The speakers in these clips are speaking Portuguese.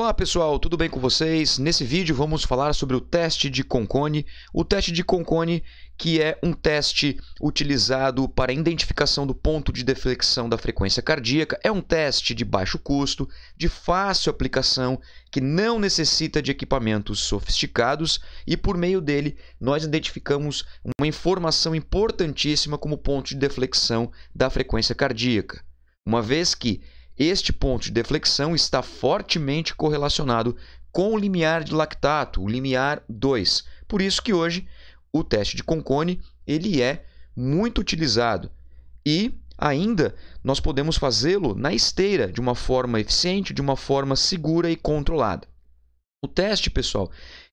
Olá pessoal, tudo bem com vocês? Nesse vídeo vamos falar sobre o teste de Concone. O teste de Concone, que é um teste utilizado para identificação do ponto de deflexão da frequência cardíaca, é um teste de baixo custo, de fácil aplicação, que não necessita de equipamentos sofisticados e por meio dele nós identificamos uma informação importantíssima como ponto de deflexão da frequência cardíaca. Uma vez que este ponto de deflexão está fortemente correlacionado com o limiar de lactato, o limiar 2. Por isso que hoje o teste de Concone ele é muito utilizado e ainda nós podemos fazê-lo na esteira de uma forma eficiente, de uma forma segura e controlada. O teste, pessoal,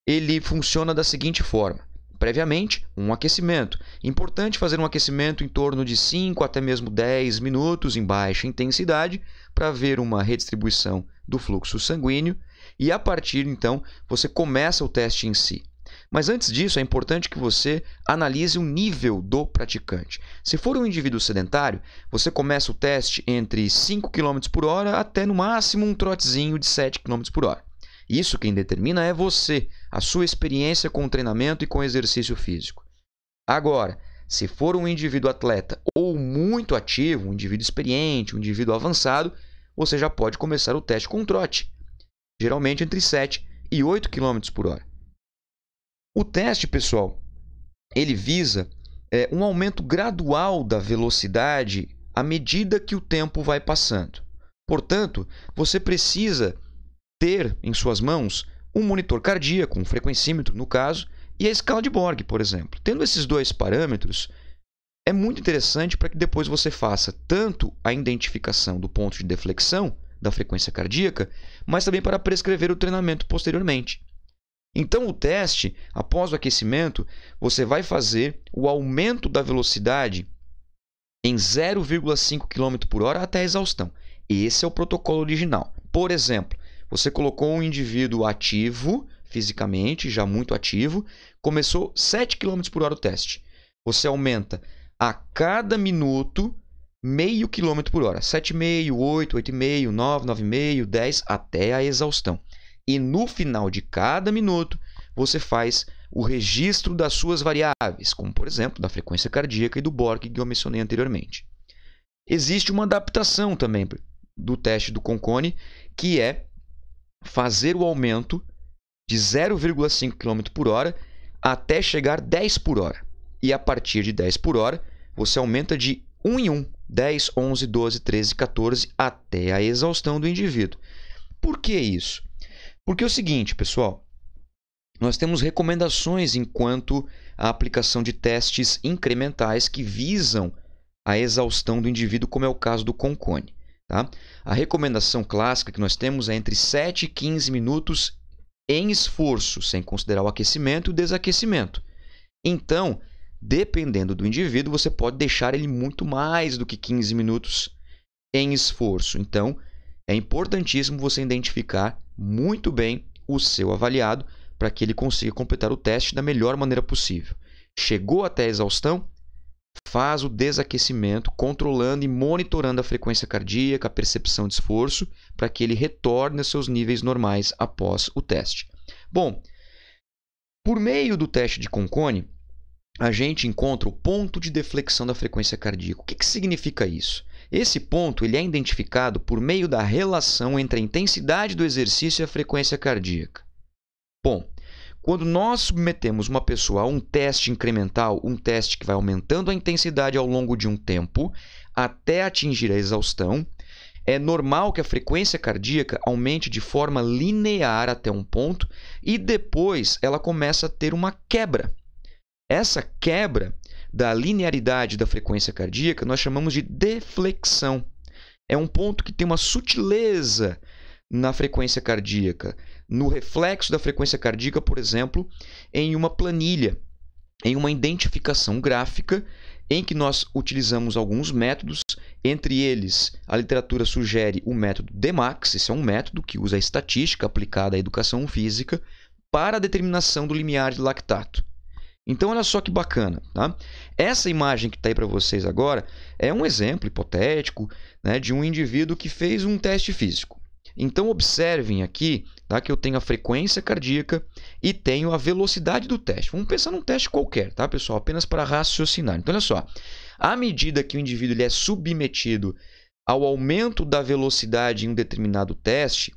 ele funciona da seguinte forma: previamente um aquecimento. Importante fazer um aquecimento em torno de 5 até mesmo 10 minutos em baixa intensidade para ver uma redistribuição do fluxo sanguíneo e a partir então você começa o teste em si. Mas antes disso, é importante que você analise o nível do praticante. Se for um indivíduo sedentário, você começa o teste entre 5 km por hora até no máximo um trotezinho de 7 km por hora. Isso quem determina é você, a sua experiência com o treinamento e com o exercício físico. Agora, se for um indivíduo atleta ou muito ativo, um indivíduo experiente, um indivíduo avançado, você já pode começar o teste com um trote, geralmente entre 7 e 8 km por hora. O teste, pessoal, ele visa é, um aumento gradual da velocidade à medida que o tempo vai passando. Portanto, você precisa ter em suas mãos um monitor cardíaco, um frequencímetro no caso, e a escala de Borg, por exemplo. Tendo esses dois parâmetros, é muito interessante para que depois você faça tanto a identificação do ponto de deflexão da frequência cardíaca, mas também para prescrever o treinamento posteriormente. Então, o teste, após o aquecimento, você vai fazer o aumento da velocidade em 0,5 km por hora até a exaustão. Esse é o protocolo original. Por exemplo, você colocou um indivíduo ativo, fisicamente, já muito ativo, começou 7 km por hora o teste. Você aumenta a cada minuto meio quilômetro por hora. 7,5, 8, 8,5, 9, 9,5, 10, até a exaustão. E no final de cada minuto, você faz o registro das suas variáveis, como por exemplo, da frequência cardíaca e do BORG que eu mencionei anteriormente. Existe uma adaptação também do teste do Concone, que é fazer o aumento de 0,5 km por hora até chegar 10 por hora. E a partir de 10 por hora, você aumenta de 1 em 1, 10, 11, 12, 13, 14, até a exaustão do indivíduo. Por que isso? Porque é o seguinte, pessoal, nós temos recomendações enquanto a aplicação de testes incrementais que visam a exaustão do indivíduo, como é o caso do Concone. Tá? A recomendação clássica que nós temos é entre 7 e 15 minutos em esforço, sem considerar o aquecimento e o desaquecimento. Então, dependendo do indivíduo, você pode deixar ele muito mais do que 15 minutos em esforço. Então, é importantíssimo você identificar muito bem o seu avaliado para que ele consiga completar o teste da melhor maneira possível. Chegou até a exaustão? faz o desaquecimento, controlando e monitorando a frequência cardíaca, a percepção de esforço, para que ele retorne aos seus níveis normais após o teste. Bom, por meio do teste de Concone, a gente encontra o ponto de deflexão da frequência cardíaca. O que, que significa isso? Esse ponto ele é identificado por meio da relação entre a intensidade do exercício e a frequência cardíaca. Bom, quando nós submetemos uma pessoa a um teste incremental, um teste que vai aumentando a intensidade ao longo de um tempo, até atingir a exaustão, é normal que a frequência cardíaca aumente de forma linear até um ponto e depois ela começa a ter uma quebra. Essa quebra da linearidade da frequência cardíaca nós chamamos de deflexão. É um ponto que tem uma sutileza na frequência cardíaca, no reflexo da frequência cardíaca, por exemplo, em uma planilha, em uma identificação gráfica em que nós utilizamos alguns métodos, entre eles a literatura sugere o método DEMAX, esse é um método que usa a estatística aplicada à educação física para a determinação do limiar de lactato. Então, olha só que bacana. Tá? Essa imagem que está aí para vocês agora é um exemplo hipotético né, de um indivíduo que fez um teste físico. Então observem aqui tá, que eu tenho a frequência cardíaca e tenho a velocidade do teste. Vamos pensar num teste qualquer, tá, pessoal? Apenas para raciocinar. Então, olha só. À medida que o indivíduo ele é submetido ao aumento da velocidade em um determinado teste,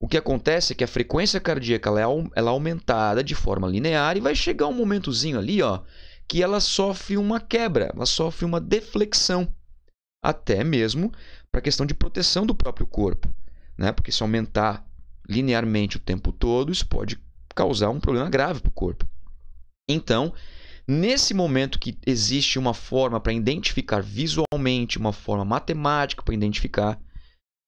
o que acontece é que a frequência cardíaca ela é, ela é aumentada de forma linear e vai chegar um momentozinho ali, ó, que ela sofre uma quebra, ela sofre uma deflexão, até mesmo para questão de proteção do próprio corpo né? Porque se aumentar linearmente o tempo todo, isso pode causar um problema grave para o corpo. Então, nesse momento que existe uma forma para identificar visualmente, uma forma matemática para identificar,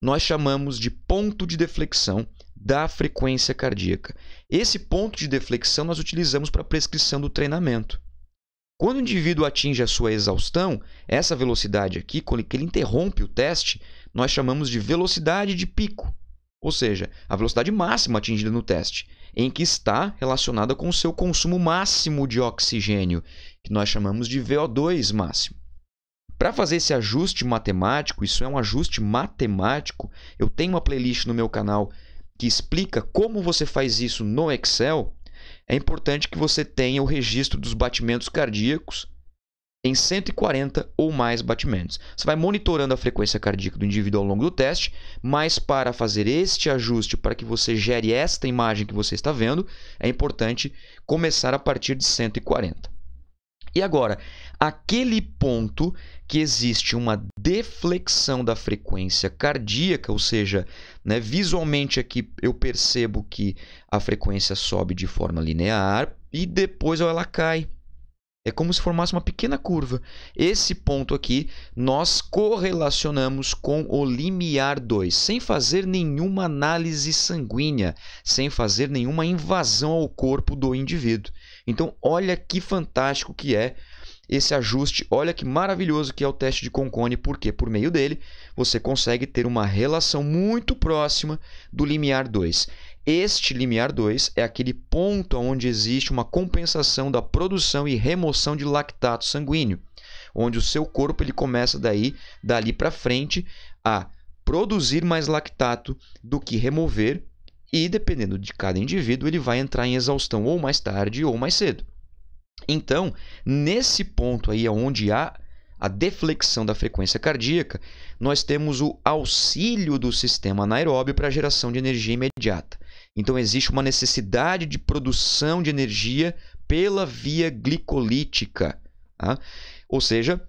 nós chamamos de ponto de deflexão da frequência cardíaca. Esse ponto de deflexão nós utilizamos para a prescrição do treinamento. Quando o indivíduo atinge a sua exaustão, essa velocidade aqui, quando ele interrompe o teste, nós chamamos de velocidade de pico, ou seja, a velocidade máxima atingida no teste, em que está relacionada com o seu consumo máximo de oxigênio, que nós chamamos de VO2 máximo. Para fazer esse ajuste matemático, isso é um ajuste matemático, eu tenho uma playlist no meu canal que explica como você faz isso no Excel é importante que você tenha o registro dos batimentos cardíacos em 140 ou mais batimentos. Você vai monitorando a frequência cardíaca do indivíduo ao longo do teste, mas para fazer este ajuste, para que você gere esta imagem que você está vendo, é importante começar a partir de 140. E agora, aquele ponto que existe uma deflexão da frequência cardíaca, ou seja, né, visualmente aqui eu percebo que a frequência sobe de forma linear e depois ela cai. É como se formasse uma pequena curva. Esse ponto aqui nós correlacionamos com o limiar 2, sem fazer nenhuma análise sanguínea, sem fazer nenhuma invasão ao corpo do indivíduo. Então, olha que fantástico que é esse ajuste, olha que maravilhoso que é o teste de Concone, porque por meio dele você consegue ter uma relação muito próxima do limiar 2. Este limiar 2 é aquele ponto onde existe uma compensação da produção e remoção de lactato sanguíneo, onde o seu corpo ele começa daí, dali para frente, a produzir mais lactato do que remover e dependendo de cada indivíduo, ele vai entrar em exaustão ou mais tarde ou mais cedo. Então, nesse ponto aí é onde há a deflexão da frequência cardíaca, nós temos o auxílio do sistema anaeróbio para a geração de energia imediata. Então, existe uma necessidade de produção de energia pela via glicolítica. Tá? Ou seja,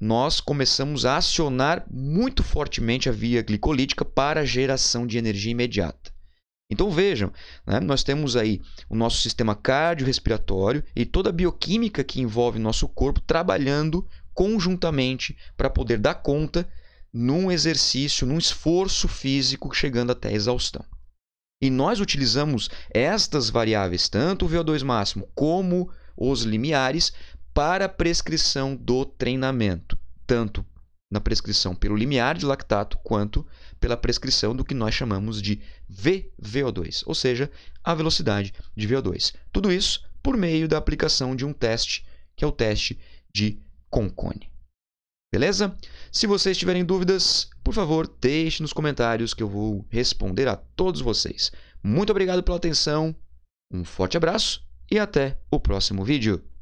nós começamos a acionar muito fortemente a via glicolítica para a geração de energia imediata. Então vejam, né? nós temos aí o nosso sistema cardiorrespiratório e toda a bioquímica que envolve nosso corpo trabalhando conjuntamente para poder dar conta num exercício, num esforço físico chegando até a exaustão. E nós utilizamos estas variáveis, tanto o VO2 máximo como os limiares, para a prescrição do treinamento, tanto na prescrição pelo limiar de lactato quanto pela prescrição do que nós chamamos de VVO2, ou seja, a velocidade de VO2. Tudo isso por meio da aplicação de um teste, que é o teste de Concone. Beleza? Se vocês tiverem dúvidas, por favor, deixe nos comentários que eu vou responder a todos vocês. Muito obrigado pela atenção, um forte abraço e até o próximo vídeo.